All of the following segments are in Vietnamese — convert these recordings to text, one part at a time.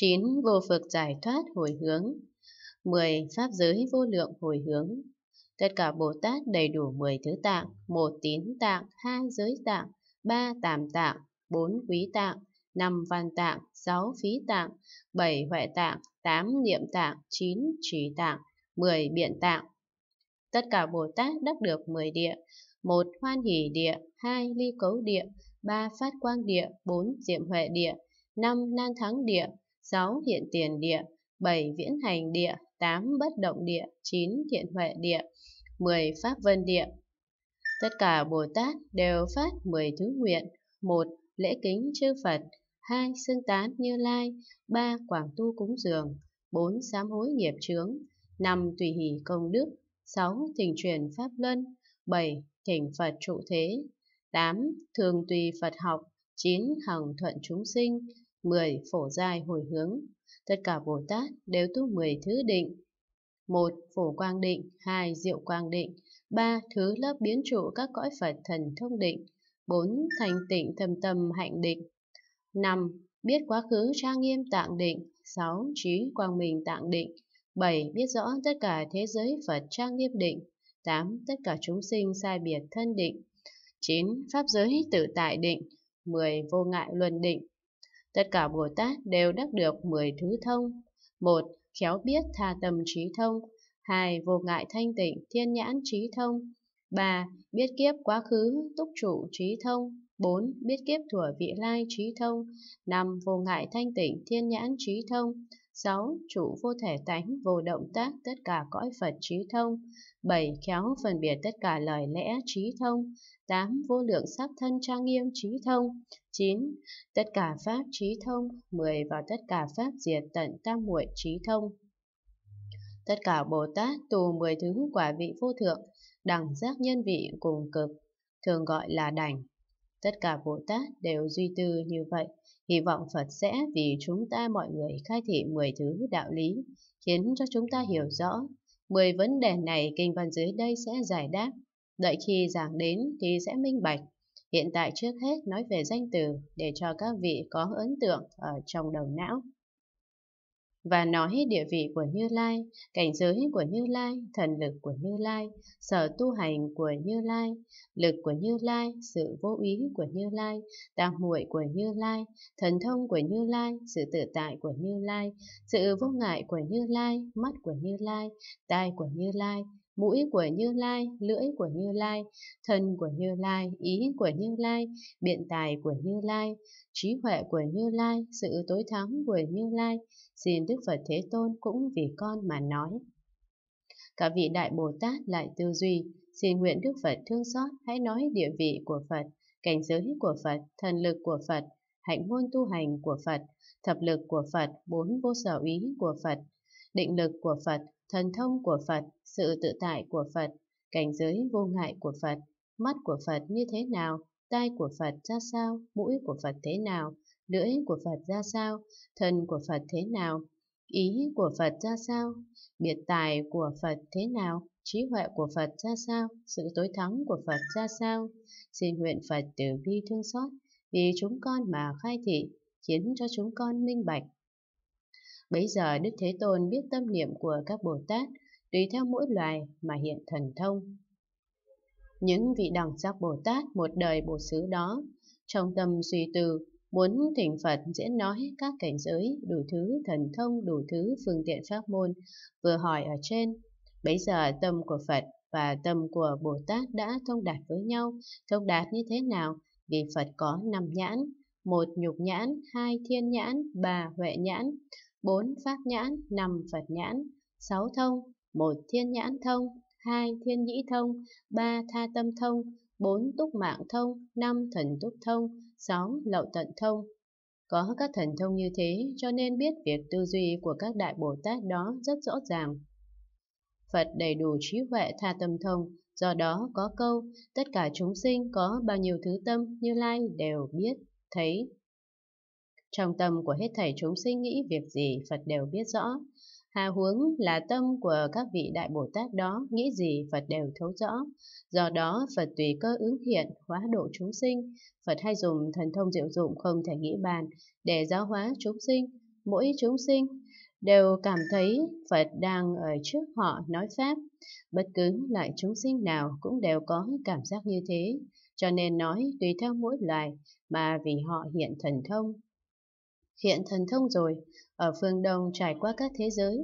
9. Vô phực giải thoát hồi hướng 10. Pháp giới vô lượng hồi hướng Tất cả Bồ Tát đầy đủ 10 thứ tạng, 1 tín tạng, 2 giới tạng, 3 tàm tạng, 4 quý tạng, 5 văn tạng, 6 phí tạng, 7 huệ tạng, 8 niệm tạng, 9 trí tạng, 10 biện tạng. Tất cả Bồ Tát đắc được 10 địa, 1 hoan hỷ địa, 2 ly cấu địa, 3 phát quang địa, 4 diệm huệ địa, 5 nan thắng địa, 6. Hiện tiền địa 7. Viễn hành địa 8. Bất động địa 9. Thiện huệ địa 10. Pháp vân địa Tất cả Bồ Tát đều phát 10 thứ nguyện 1. Lễ kính chư Phật 2. Xưng tán như lai 3. Quảng tu cúng dường 4. Sám hối nghiệp chướng 5. Tùy hỷ công đức 6. Thỉnh truyền pháp luân 7. Thỉnh Phật trụ thế 8. Thường tùy Phật học 9. Hằng thuận chúng sinh 10. Phổ giai hồi hướng Tất cả Bồ Tát đều tu 10 thứ định. 1. Phổ quang định 2. Diệu quang định 3. Thứ lớp biến trụ các cõi Phật thần thông định 4. Thành tịnh thâm tâm hạnh định 5. Biết quá khứ trang nghiêm tạng định 6. Trí quang minh tạng định 7. Biết rõ tất cả thế giới Phật trang nghiêm định 8. Tất cả chúng sinh sai biệt thân định 9. Pháp giới tự tại định 10. Vô ngại luân định Tất cả Bồ Tát đều đắc được 10 thứ thông. một Khéo biết tha tâm trí thông. hai Vô ngại thanh tịnh thiên nhãn trí thông. ba Biết kiếp quá khứ túc trụ trí thông. 4. Biết kiếp thuở vị lai trí thông 5. Vô ngại thanh tịnh thiên nhãn trí thông 6. Trụ vô thể tánh, vô động tác, tất cả cõi Phật trí thông. 7. Khéo phân biệt tất cả lời lẽ trí thông. 8. Vô lượng sắc thân trang nghiêm trí thông. 9. Tất cả pháp trí thông. 10. vào tất cả pháp diệt tận tam muội trí thông. Tất cả Bồ Tát tù 10 thứ quả vị vô thượng, đẳng giác nhân vị cùng cực, thường gọi là đảnh. Tất cả Bồ Tát đều duy tư như vậy, hy vọng Phật sẽ vì chúng ta mọi người khai thị 10 thứ đạo lý, khiến cho chúng ta hiểu rõ. 10 vấn đề này kinh văn dưới đây sẽ giải đáp, đợi khi giảng đến thì sẽ minh bạch. Hiện tại trước hết nói về danh từ để cho các vị có ấn tượng ở trong đầu não và nói địa vị của Như Lai, cảnh giới của Như Lai, thần lực của Như Lai, sở tu hành của Như Lai, lực của Như Lai, sự vô ý của Như Lai, tam muội của Như Lai, thần thông của Như Lai, sự tự tại của Như Lai, sự vô ngại của Như Lai, mắt của Như Lai, tai của Như Lai, mũi của Như Lai, lưỡi của Như Lai, thân của Như Lai, ý của Như Lai, biện tài của Như Lai, trí huệ của Như Lai, sự tối thắng của Như Lai, xin Đức Phật Thế Tôn cũng vì con mà nói. Cả vị Đại Bồ Tát lại tư duy, xin nguyện Đức Phật thương xót, hãy nói địa vị của Phật, cảnh giới của Phật, thần lực của Phật, hạnh môn tu hành của Phật, thập lực của Phật, bốn vô sở ý của Phật, định lực của Phật, thần thông của Phật, sự tự tại của Phật, cảnh giới vô ngại của Phật, mắt của Phật như thế nào, tai của Phật ra sao, mũi của Phật thế nào, lưỡi của Phật ra sao, thân của Phật thế nào, ý của Phật ra sao, biệt tài của Phật thế nào, trí huệ của Phật ra sao, sự tối thắng của Phật ra sao. Xin nguyện Phật từ bi thương xót, vì chúng con mà khai thị, khiến cho chúng con minh bạch Bấy giờ Đức Thế Tôn biết tâm niệm của các Bồ Tát tùy theo mỗi loài mà hiện thần thông. Những vị đẳng giác Bồ Tát một đời Bồ xứ đó, trong tâm suy tư, muốn thỉnh Phật diễn nói các cảnh giới đủ thứ thần thông đủ thứ phương tiện pháp môn vừa hỏi ở trên. bây giờ tâm của Phật và tâm của Bồ Tát đã thông đạt với nhau, thông đạt như thế nào? Vì Phật có năm nhãn, một nhục nhãn, hai thiên nhãn, ba huệ nhãn. 4. Pháp nhãn, 5. Phật nhãn, 6. Thông, 1. Thiên nhãn thông, 2. Thiên nhĩ thông, 3. Tha tâm thông, 4. Túc mạng thông, 5. Thần túc thông, 6. Lậu tận thông. Có các thần thông như thế cho nên biết việc tư duy của các đại Bồ Tát đó rất rõ ràng. Phật đầy đủ trí huệ tha tâm thông, do đó có câu, tất cả chúng sinh có bao nhiêu thứ tâm như lai đều biết, thấy, trong tâm của hết thảy chúng sinh nghĩ việc gì Phật đều biết rõ. Hà huống là tâm của các vị Đại Bồ Tát đó nghĩ gì Phật đều thấu rõ. Do đó Phật tùy cơ ứng hiện, hóa độ chúng sinh. Phật hay dùng thần thông diệu dụng không thể nghĩ bàn để giáo hóa chúng sinh. Mỗi chúng sinh đều cảm thấy Phật đang ở trước họ nói Pháp. Bất cứ loại chúng sinh nào cũng đều có cảm giác như thế. Cho nên nói tùy theo mỗi loài mà vì họ hiện thần thông hiện thần thông rồi, ở phương Đông trải qua các thế giới,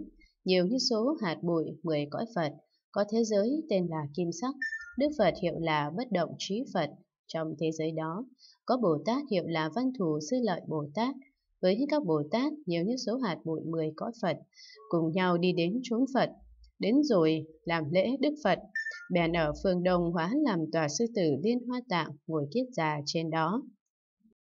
nhiều như số hạt bụi mười cõi Phật, có thế giới tên là Kim Sắc, Đức Phật hiệu là Bất Động Trí Phật, trong thế giới đó có Bồ Tát hiệu là Văn Thù Sư Lợi Bồ Tát, với các Bồ Tát nhiều như số hạt bụi mười cõi Phật, cùng nhau đi đến chốn Phật, đến rồi làm lễ Đức Phật, bèn ở phương Đông hóa làm tòa sư tử liên hoa tạng ngồi kiết già trên đó.